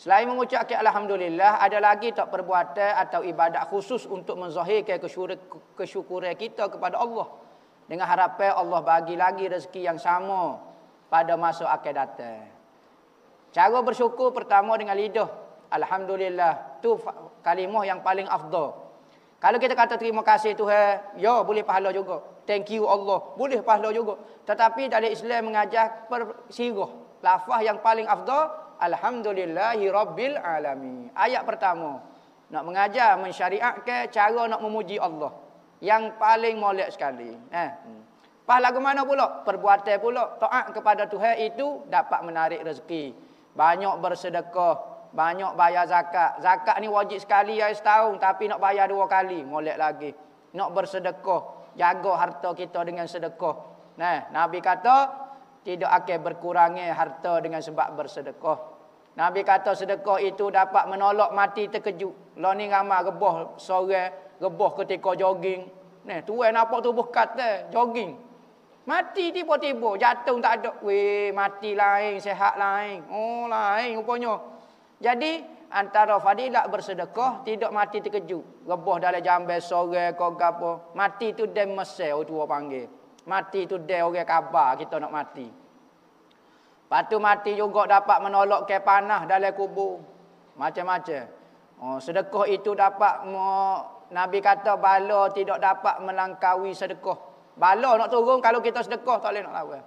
Selain mengucapkan Alhamdulillah, ada lagi tak perbuatan atau ibadat khusus untuk menzahirkan kesyukuran kita kepada Allah. Dengan harapan Allah bagi lagi rezeki yang sama pada masa akan datang. Cara bersyukur pertama dengan lidah. Alhamdulillah, tu kalimah yang paling afdol. Kalau kita kata terima kasih Tuhan, ya boleh pahala juga. Thank you Allah, boleh pahala juga. Tetapi dari Islam mengajar persiruh. lafah yang paling afdol. Alhamdulillahi Rabbil Alamin. Ayat pertama. Nak mengajar, mensyariatkan cara nak memuji Allah. Yang paling molek sekali. Eh. Pas lagu mana pula? Perbuatan pula. Taat kepada Tuhan itu dapat menarik rezeki. Banyak bersedekah. Banyak bayar zakat. Zakat ni wajib sekali ya setahun. Tapi nak bayar dua kali. Molek lagi. Nak bersedekah. Jaga harta kita dengan sedekah. Nah, Nabi kata, tidak akan berkurangnya harta dengan sebab bersedekah. Nabi kata sedekah itu dapat menolak mati terkejut. Lah ni ramai rebah sore, rebah ketika jogging. Ni tuan nampak tubuh kata jogging. Mati tiba-tiba, jatuh tak ada. Weh, mati lain, sehat lain. Oh, lain rupanya. Jadi, antara fadilat bersedekah, tidak mati terkejut. Rebah dalam jambai sore, kau apa. Mati tu dia mesej, orang panggil. Mati tu dia orang kabar, kita nak mati. Patu mati juga dapat menolak ke panah dalam kubur. Macam-macam. Oh, sedekah itu dapat mo, Nabi kata bala tidak dapat melangkawi sedekah. Bala nak turun kalau kita sedekah tak boleh nak lawan.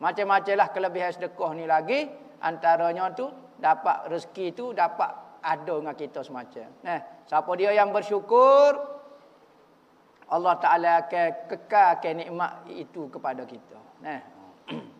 macam macam lah kelebihan sedekah ni lagi antaranya tu dapat rezeki tu dapat ada dengan kita semacam. Nah, siapa dia yang bersyukur Allah Taala akan kekalkan nikmat itu kepada kita. Nah.